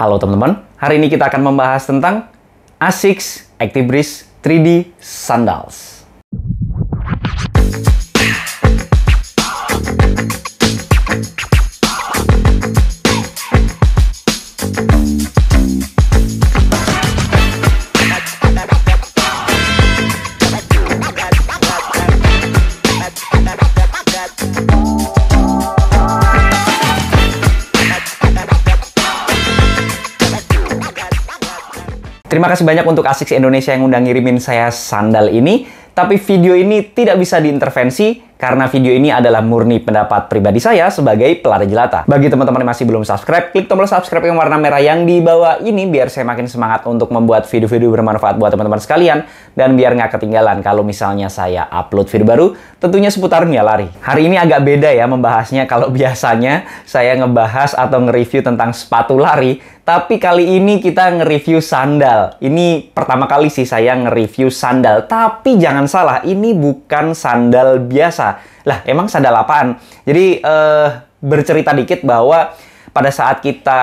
Halo teman-teman, hari ini kita akan membahas tentang ASICS Active Breeze 3D Sandals. Terima kasih banyak untuk Asics Indonesia yang udah ngirimin saya sandal ini. Tapi video ini tidak bisa diintervensi karena video ini adalah murni pendapat pribadi saya sebagai pelari jelata. Bagi teman-teman yang masih belum subscribe, klik tombol subscribe yang warna merah yang di bawah ini biar saya makin semangat untuk membuat video-video bermanfaat buat teman-teman sekalian dan biar nggak ketinggalan kalau misalnya saya upload video baru tentunya seputar dunia Lari. Hari ini agak beda ya membahasnya kalau biasanya saya ngebahas atau nge-review tentang sepatu lari tapi kali ini kita nge-review sandal. Ini pertama kali sih saya nge-review sandal. Tapi jangan salah, ini bukan sandal biasa lah, emang sandal apaan? Jadi eh, bercerita dikit bahwa pada saat kita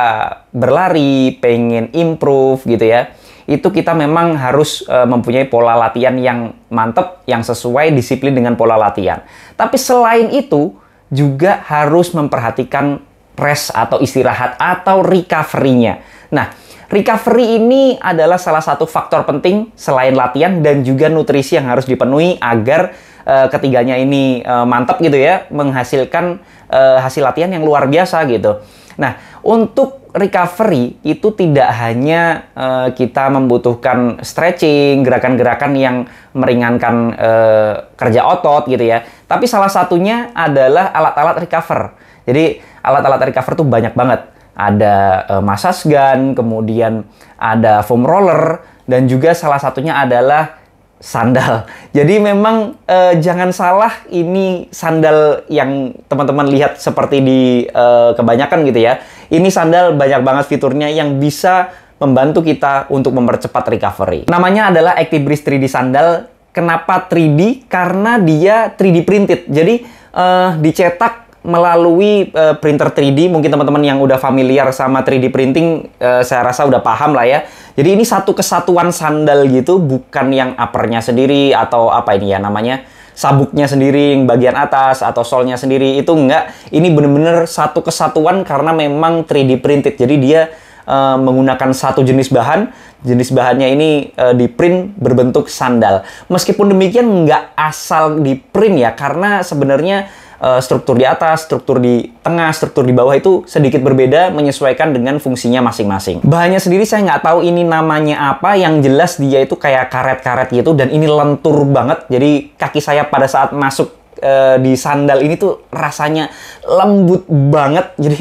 berlari, pengen improve gitu ya, itu kita memang harus e, mempunyai pola latihan yang mantep, yang sesuai disiplin dengan pola latihan. Tapi selain itu, juga harus memperhatikan rest atau istirahat atau recovery-nya. Nah, Recovery ini adalah salah satu faktor penting selain latihan dan juga nutrisi yang harus dipenuhi agar uh, ketiganya ini uh, eh, mantap gitu ya, menghasilkan uh, hasil latihan yang luar biasa gitu. Nah, untuk recovery itu tidak hanya uh, kita membutuhkan stretching, gerakan-gerakan yang meringankan uh, kerja otot gitu ya. Tapi salah satunya adalah alat-alat recover. Jadi alat-alat recover tuh banyak banget ada uh, eh, massage gun, kemudian ada foam roller, dan juga salah satunya adalah sandal. Jadi memang uh, jangan salah ini sandal yang teman-teman lihat seperti di uh, kebanyakan gitu ya. Ini sandal banyak banget fiturnya yang bisa membantu kita untuk mempercepat recovery. Namanya adalah Actibris 3D Sandal. Kenapa 3D? Karena dia 3D printed. Jadi uh, dicetak melalui uh, printer 3D mungkin teman-teman yang udah familiar sama 3D printing uh, saya rasa udah paham lah ya. Jadi ini satu kesatuan sandal gitu bukan yang uppernya sendiri atau apa ini ya namanya sabuknya sendiri yang bagian atas atau solnya sendiri itu enggak ini bener-bener satu kesatuan karena memang 3D printed jadi dia uh, menggunakan satu jenis bahan jenis bahannya ini uh, di print berbentuk sandal meskipun demikian nggak asal di print ya karena sebenarnya uh, struktur di atas, struktur di tengah, struktur di bawah itu sedikit berbeda menyesuaikan dengan fungsinya masing-masing. Bahannya sendiri saya nggak tahu ini namanya apa, yang jelas dia itu kayak karet-karet gitu dan ini lentur banget. Jadi kaki saya pada saat masuk uh, di sandal ini tuh rasanya lembut banget. Jadi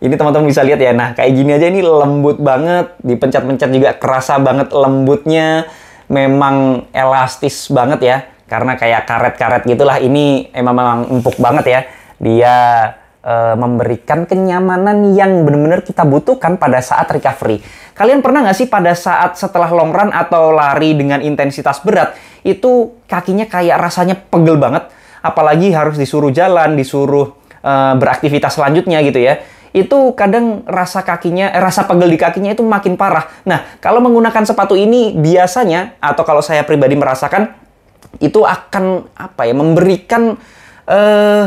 ini teman-teman bisa lihat ya. Nah, kayak gini aja ini lembut banget, dipencet-pencet juga kerasa banget lembutnya. Memang elastis banget ya karena kayak karet-karet gitulah ini emang memang empuk banget ya dia e, memberikan kenyamanan yang benar-benar kita butuhkan pada saat recovery kalian pernah nggak sih pada saat setelah long run atau lari dengan intensitas berat itu kakinya kayak rasanya pegel banget apalagi harus disuruh jalan disuruh e, beraktivitas selanjutnya gitu ya itu kadang rasa kakinya, eh, rasa pegel di kakinya itu makin parah. Nah, kalau menggunakan sepatu ini biasanya, atau kalau saya pribadi merasakan, itu akan apa ya memberikan uh,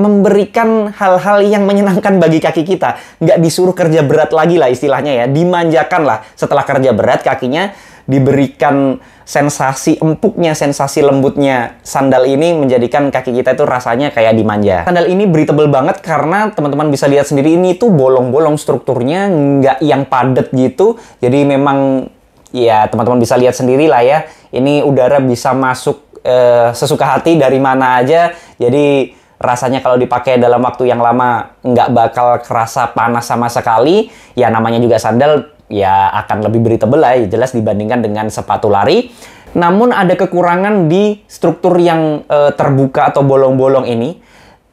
memberikan hal-hal yang menyenangkan bagi kaki kita. Nggak disuruh kerja berat lagi lah istilahnya ya. Dimanjakan lah setelah kerja berat kakinya diberikan sensasi empuknya, sensasi lembutnya sandal ini menjadikan kaki kita itu rasanya kayak dimanja. Sandal ini breathable banget karena teman-teman bisa lihat sendiri ini tuh bolong-bolong strukturnya nggak yang padat gitu. Jadi memang ya teman-teman bisa lihat sendiri lah ya. Ini udara bisa masuk e, sesuka hati dari mana aja. Jadi rasanya kalau dipakai dalam waktu yang lama nggak bakal kerasa panas sama sekali. Ya namanya juga sandal ya akan lebih breathable lah ya jelas dibandingkan dengan sepatu lari. Namun ada kekurangan di struktur yang e, terbuka atau bolong-bolong ini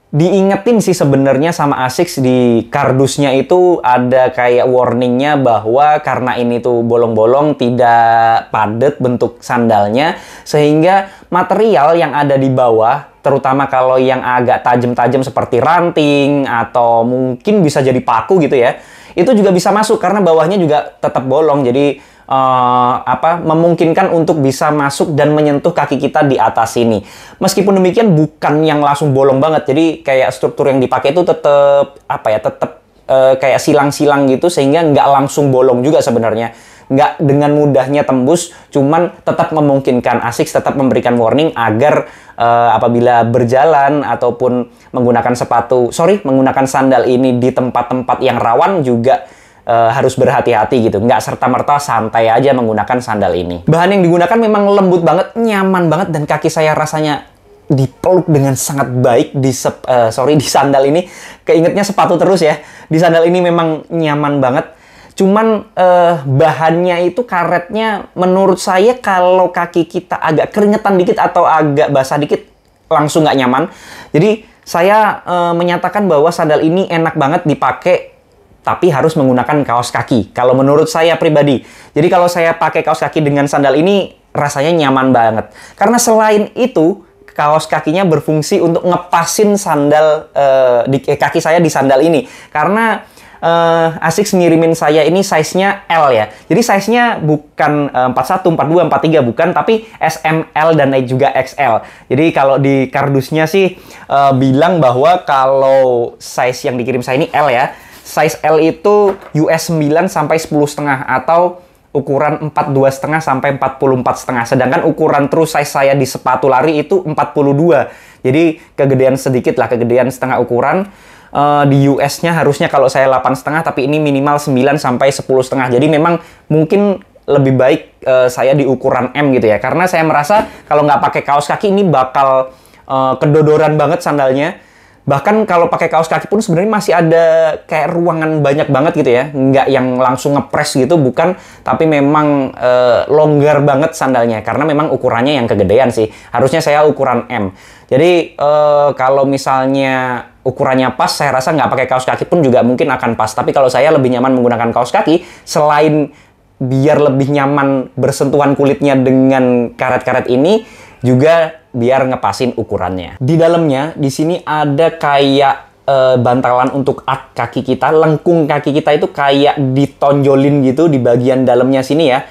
diingetin sih sebenarnya sama Asics di kardusnya itu ada kayak warningnya bahwa karena ini tuh bolong-bolong tidak padat bentuk sandalnya sehingga material yang ada di bawah terutama kalau yang agak tajam-tajam seperti ranting atau mungkin bisa jadi paku gitu ya itu juga bisa masuk karena bawahnya juga tetap bolong jadi uh, apa memungkinkan untuk bisa masuk dan menyentuh kaki kita di atas sini. Meskipun demikian bukan yang langsung bolong banget. Jadi kayak struktur yang dipakai itu tetap apa ya, tetap uh, eh, kayak silang-silang gitu sehingga nggak langsung bolong juga sebenarnya nggak dengan mudahnya tembus, cuman tetap memungkinkan asik tetap memberikan warning agar uh, apabila berjalan ataupun menggunakan sepatu, sorry, menggunakan sandal ini di tempat-tempat yang rawan juga e, harus berhati-hati gitu. Nggak serta-merta santai aja menggunakan sandal ini. Bahan yang digunakan memang lembut banget, nyaman banget, dan kaki saya rasanya dipeluk dengan sangat baik di sep, uh, sorry di sandal ini keingetnya sepatu terus ya di sandal ini memang nyaman banget cuman uh, bahannya itu karetnya menurut saya kalau kaki kita agak keringetan dikit atau agak basah dikit langsung nggak nyaman jadi saya uh, menyatakan bahwa sandal ini enak banget dipakai tapi harus menggunakan kaos kaki. Kalau menurut saya pribadi, jadi kalau saya pakai kaos kaki dengan sandal ini rasanya nyaman banget. Karena selain itu kaos kakinya berfungsi untuk ngepasin sandal eh, di eh, kaki saya di sandal ini. Karena uh, eh, asik ngirimin saya ini size-nya L ya. Jadi size-nya bukan uh, 41, 42, 43 bukan, tapi SML dan juga XL. Jadi kalau di kardusnya sih uh, bilang bahwa kalau size yang dikirim saya ini L ya. Size L itu US 9 sampai 10 setengah atau ukuran 42 setengah sampai 44 setengah. Sedangkan ukuran terus size saya di sepatu lari itu 42. Jadi kegedean sedikit lah, kegedean setengah ukuran. Uh, di US-nya harusnya kalau saya 8 setengah, tapi ini minimal 9 sampai 10 setengah. Jadi memang mungkin lebih baik uh, saya di ukuran M gitu ya. Karena saya merasa kalau nggak pakai kaos kaki ini bakal uh, kedodoran banget sandalnya bahkan kalau pakai kaos kaki pun sebenarnya masih ada kayak ruangan banyak banget gitu ya nggak yang langsung ngepres gitu bukan tapi memang e, longgar banget sandalnya karena memang ukurannya yang kegedean sih harusnya saya ukuran M jadi e, kalau misalnya ukurannya pas saya rasa nggak pakai kaos kaki pun juga mungkin akan pas tapi kalau saya lebih nyaman menggunakan kaos kaki selain biar lebih nyaman bersentuhan kulitnya dengan karet-karet ini juga biar ngepasin ukurannya. Di dalamnya di sini ada kayak eh, bantalan untuk at kaki kita, lengkung kaki kita itu kayak ditonjolin gitu di bagian dalamnya sini ya.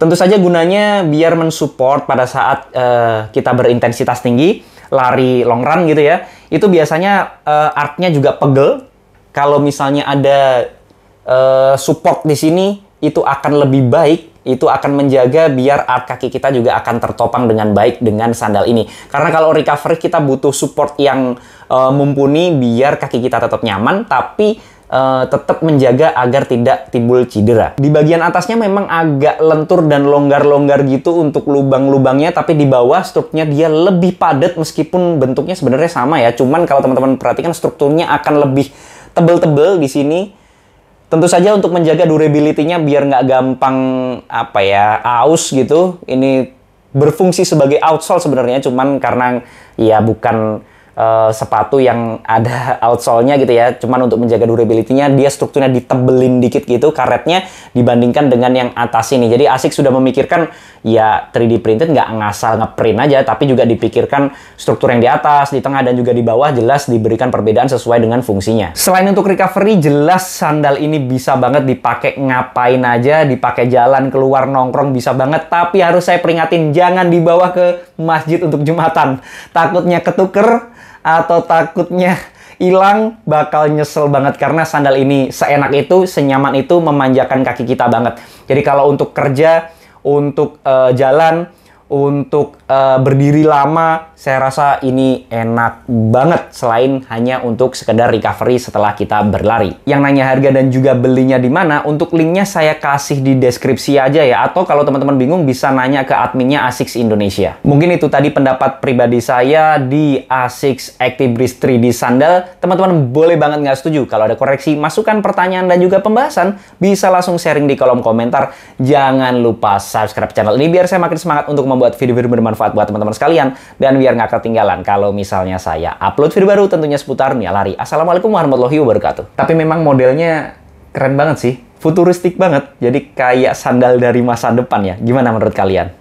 Tentu saja gunanya biar mensupport pada saat uh, kita berintensitas tinggi, lari long run gitu ya. Itu biasanya uh, artnya juga pegel. Kalau misalnya ada uh, support di sini, itu akan lebih baik itu akan menjaga biar art kaki kita juga akan tertopang dengan baik dengan sandal ini. Karena kalau recovery kita butuh support yang uh, mumpuni biar kaki kita tetap nyaman tapi uh, tetap menjaga agar tidak timbul cedera. Di bagian atasnya memang agak lentur dan longgar-longgar gitu untuk lubang-lubangnya tapi di bawah struknya dia lebih padat meskipun bentuknya sebenarnya sama ya. Cuman kalau teman-teman perhatikan strukturnya akan lebih tebel-tebel di sini tentu saja untuk menjaga durability-nya biar nggak gampang apa ya aus gitu ini berfungsi sebagai outsole sebenarnya cuman karena ya bukan uh, sepatu yang ada outsole-nya gitu ya, cuman untuk menjaga durability-nya dia strukturnya ditebelin dikit gitu karetnya dibandingkan dengan yang atas ini. Jadi asik sudah memikirkan ya 3D printed nggak ngasal ngeprint aja tapi juga dipikirkan struktur yang di atas, di tengah dan juga di bawah jelas diberikan perbedaan sesuai dengan fungsinya. Selain untuk recovery jelas sandal ini bisa banget dipakai ngapain aja, dipakai jalan keluar nongkrong bisa banget tapi harus saya peringatin jangan dibawa ke masjid untuk jumatan. Takutnya ketuker atau takutnya hilang bakal nyesel banget karena sandal ini seenak itu, senyaman itu memanjakan kaki kita banget. Jadi kalau untuk kerja, untuk uh, jalan untuk uh, berdiri lama saya rasa ini enak banget selain hanya untuk sekedar recovery setelah kita berlari. Yang nanya harga dan juga belinya di mana, untuk linknya saya kasih di deskripsi aja ya atau kalau teman-teman bingung bisa nanya ke adminnya ASICS Indonesia. Mungkin itu tadi pendapat pribadi saya di ASICS Active Breeze 3D Sandal. Teman-teman boleh banget nggak setuju. Kalau ada koreksi, masukan pertanyaan dan juga pembahasan bisa langsung sharing di kolom komentar. Jangan lupa subscribe channel ini biar saya makin semangat untuk mem membuat video-video bermanfaat buat teman-teman sekalian dan biar nggak ketinggalan kalau misalnya saya upload video baru tentunya seputar dunia Lari. Assalamualaikum warahmatullahi wabarakatuh. Tapi memang modelnya keren banget sih, futuristik banget. Jadi kayak sandal dari masa depan ya. Gimana menurut kalian?